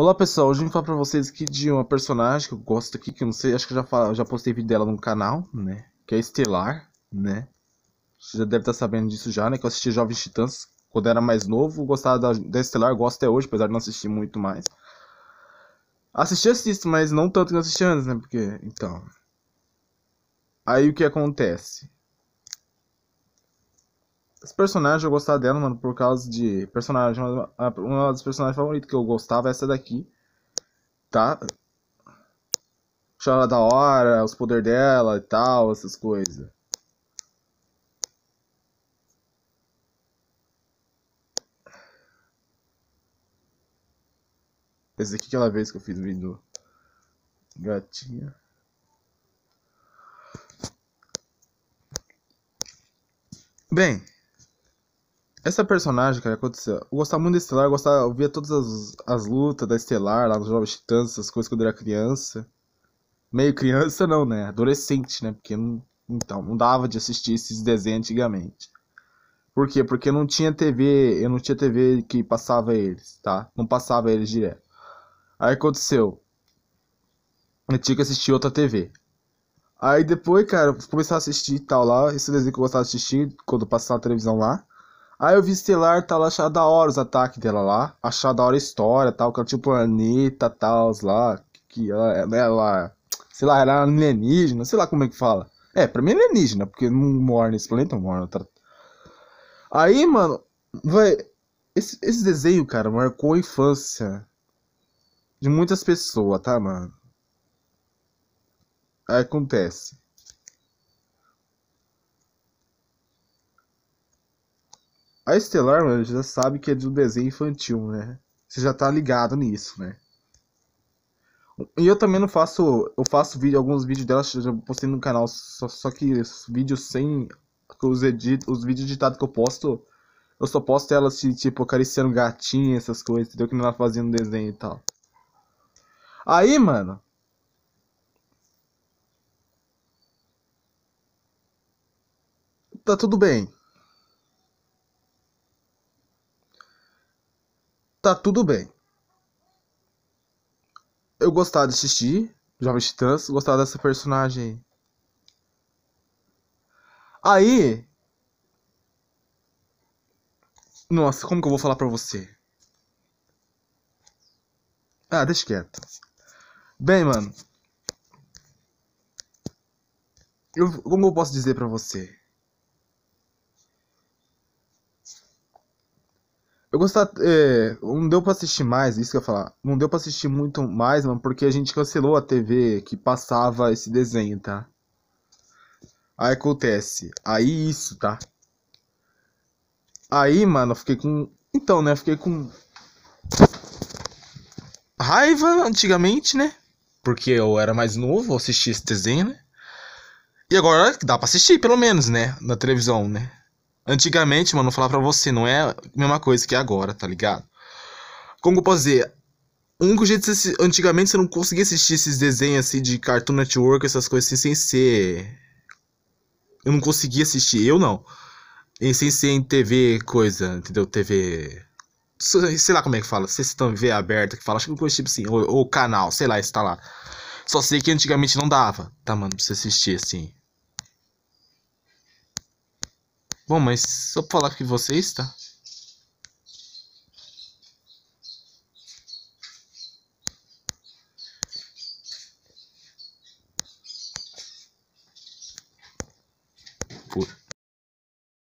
Olá pessoal, hoje eu vim falar pra vocês aqui de uma personagem que eu gosto aqui, que eu não sei, acho que eu já, falo, já postei vídeo dela no canal, né? Que é Estelar, né? Você já deve estar sabendo disso já, né? Que eu assisti Jovens Titãs quando era mais novo, gostava da, da Estelar, gosto até hoje, apesar de não assistir muito mais. Assisti, assisto, mas não tanto que eu assisti antes, né? Porque, então... Aí o que acontece? Esse personagem eu gostava dela, mano, por causa de personagem. Uma das personagens favoritas que eu gostava é essa daqui. Tá? Achava da hora, os poderes dela e tal, essas coisas. Esse aqui aquela vez que eu fiz vídeo gatinha. Bem, essa personagem, cara, aconteceu. Eu gostava muito da Estelar, eu, gostava, eu via todas as, as lutas da Estelar lá nos Jovens Titãs, essas coisas quando eu era criança. Meio criança, não, né? Adolescente, né? Porque não, então, não dava de assistir esses desenhos antigamente. Por quê? Porque não tinha TV, eu não tinha TV que passava eles, tá? Não passava eles direto. Aí aconteceu. Eu tinha que assistir outra TV. Aí depois, cara, eu comecei a assistir e tal lá. Esse desenho que eu gostava de assistir quando passava a televisão lá. Aí eu vi Estelar, tal, tá achar da hora os ataques dela lá. Achar da hora a história, tal, que ela tinha o planeta, tal, lá. Que ela, ela, sei lá, era alienígena, sei lá como é que fala. É, pra mim é alienígena, porque não mora nesse planeta, mora outra... Aí, mano, vai esse, esse desenho, cara, marcou a infância de muitas pessoas, tá, mano? Aí acontece. A Estelar, mano, já sabe que é de um desenho infantil, né? Você já tá ligado nisso, né? E eu também não faço. Eu faço vídeo, alguns vídeos dela, já postei no canal. Só, só que vídeos sem. os, edit, os vídeos editados que eu posto. Eu só posto elas tipo acariciando gatinha, essas coisas, entendeu? Que não ela fazendo desenho e tal. Aí, mano. Tá tudo bem. tá tudo bem. Eu gostava de assistir Jovens Titãs, gostava dessa personagem. Aí. Nossa, como que eu vou falar pra você? Ah, deixa quieto. Bem, mano. Eu, como eu posso dizer pra você? Eu gostava. É, não deu pra assistir mais, isso que eu ia falar. Não deu pra assistir muito mais, mano, porque a gente cancelou a TV que passava esse desenho, tá? Aí acontece. Aí isso, tá? Aí, mano, eu fiquei com. Então, né? Eu fiquei com. Raiva antigamente, né? Porque eu era mais novo, assisti esse desenho, né? E agora dá pra assistir, pelo menos, né? Na televisão, né? Antigamente, mano, falar pra você, não é a mesma coisa que agora, tá ligado? Como eu posso dizer? O jeito de você, antigamente você não conseguia assistir esses desenhos assim de Cartoon Network, essas coisas assim, sem ser. Eu não conseguia assistir, eu não. E sem ser em TV coisa, entendeu? TV. Sei lá como é que fala, se é TV aberta que fala, acho que coisa tipo assim, ou, ou canal, sei lá, está lá. Só sei que antigamente não dava, tá, mano, pra você assistir assim. Bom, mas só pra falar que você está. Pura.